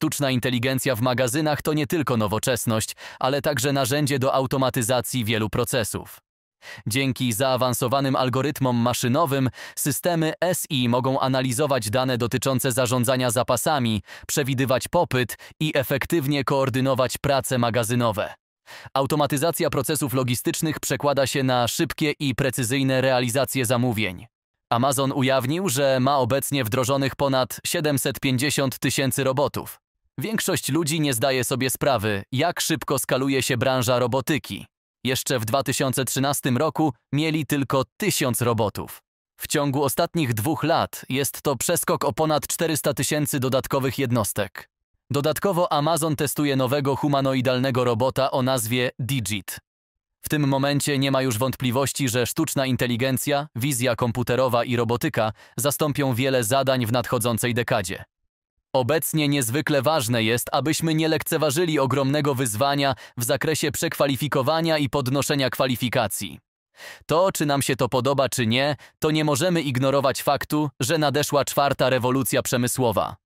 Sztuczna inteligencja w magazynach to nie tylko nowoczesność, ale także narzędzie do automatyzacji wielu procesów. Dzięki zaawansowanym algorytmom maszynowym systemy SI mogą analizować dane dotyczące zarządzania zapasami, przewidywać popyt i efektywnie koordynować prace magazynowe. Automatyzacja procesów logistycznych przekłada się na szybkie i precyzyjne realizacje zamówień. Amazon ujawnił, że ma obecnie wdrożonych ponad 750 tysięcy robotów. Większość ludzi nie zdaje sobie sprawy, jak szybko skaluje się branża robotyki. Jeszcze w 2013 roku mieli tylko tysiąc robotów. W ciągu ostatnich dwóch lat jest to przeskok o ponad 400 tysięcy dodatkowych jednostek. Dodatkowo Amazon testuje nowego humanoidalnego robota o nazwie Digit. W tym momencie nie ma już wątpliwości, że sztuczna inteligencja, wizja komputerowa i robotyka zastąpią wiele zadań w nadchodzącej dekadzie. Obecnie niezwykle ważne jest, abyśmy nie lekceważyli ogromnego wyzwania w zakresie przekwalifikowania i podnoszenia kwalifikacji. To, czy nam się to podoba, czy nie, to nie możemy ignorować faktu, że nadeszła czwarta rewolucja przemysłowa.